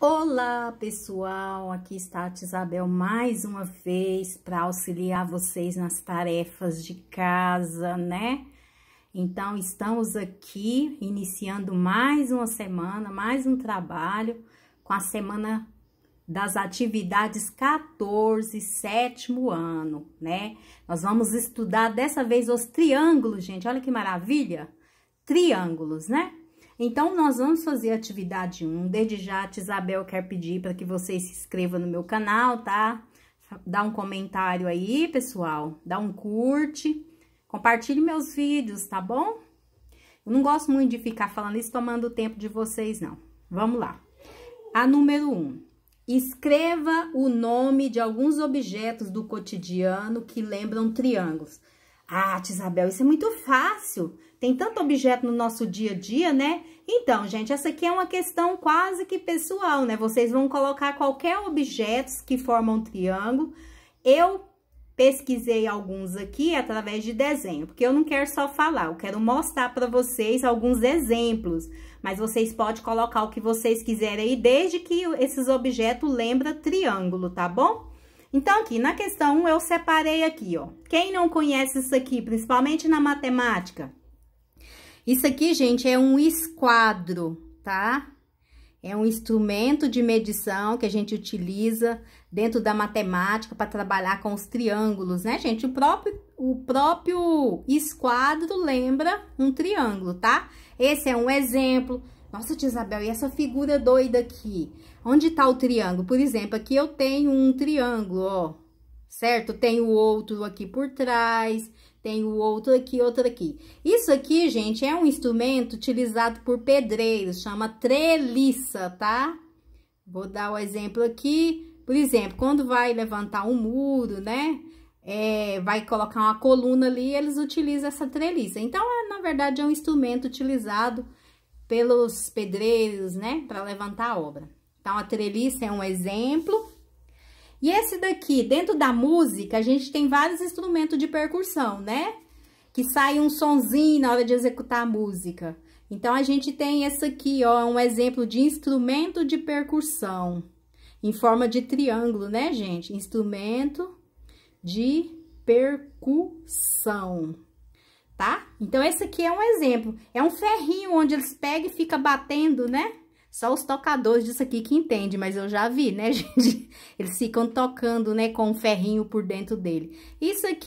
Olá, pessoal! Aqui está a Isabel mais uma vez para auxiliar vocês nas tarefas de casa, né? Então, estamos aqui iniciando mais uma semana, mais um trabalho com a semana das atividades 14, sétimo ano, né? Nós vamos estudar dessa vez os triângulos, gente. Olha que maravilha! Triângulos, né? Então, nós vamos fazer a atividade 1. Desde já, a Isabel quer pedir para que vocês se inscrevam no meu canal, tá? Dá um comentário aí, pessoal. Dá um curte. Compartilhe meus vídeos, tá bom? Eu não gosto muito de ficar falando isso, tomando o tempo de vocês, não. Vamos lá. A número 1. Um, escreva o nome de alguns objetos do cotidiano que lembram triângulos. Ah, Isabel, isso é muito fácil. Tem tanto objeto no nosso dia a dia, né? Então, gente, essa aqui é uma questão quase que pessoal, né? Vocês vão colocar qualquer objeto que forma um triângulo. Eu pesquisei alguns aqui através de desenho, porque eu não quero só falar, eu quero mostrar para vocês alguns exemplos. Mas vocês podem colocar o que vocês quiserem aí, desde que esses objetos lembram triângulo, tá bom? Então, aqui na questão 1, eu separei aqui, ó. Quem não conhece isso aqui, principalmente na matemática? Isso aqui, gente, é um esquadro, tá? É um instrumento de medição que a gente utiliza dentro da matemática para trabalhar com os triângulos, né, gente? O próprio, o próprio esquadro lembra um triângulo, tá? Esse é um exemplo. Nossa, tia Isabel, e essa figura doida aqui? Onde tá o triângulo? Por exemplo, aqui eu tenho um triângulo, ó, certo? Tem o outro aqui por trás, tem o outro aqui, outro aqui. Isso aqui, gente, é um instrumento utilizado por pedreiros, chama treliça, tá? Vou dar o um exemplo aqui. Por exemplo, quando vai levantar um muro, né? É, vai colocar uma coluna ali, eles utilizam essa treliça. Então, é, na verdade, é um instrumento utilizado pelos pedreiros, né, para levantar a obra. Então, a treliça é um exemplo. E esse daqui, dentro da música, a gente tem vários instrumentos de percussão, né? Que sai um sonzinho na hora de executar a música. Então, a gente tem esse aqui, ó, um exemplo de instrumento de percussão. Em forma de triângulo, né, gente? Instrumento de percussão tá? Então, esse aqui é um exemplo. É um ferrinho onde eles pegam e fica batendo, né? Só os tocadores disso aqui que entendem, mas eu já vi, né, gente? Eles ficam tocando, né, com um ferrinho por dentro dele. Isso aqui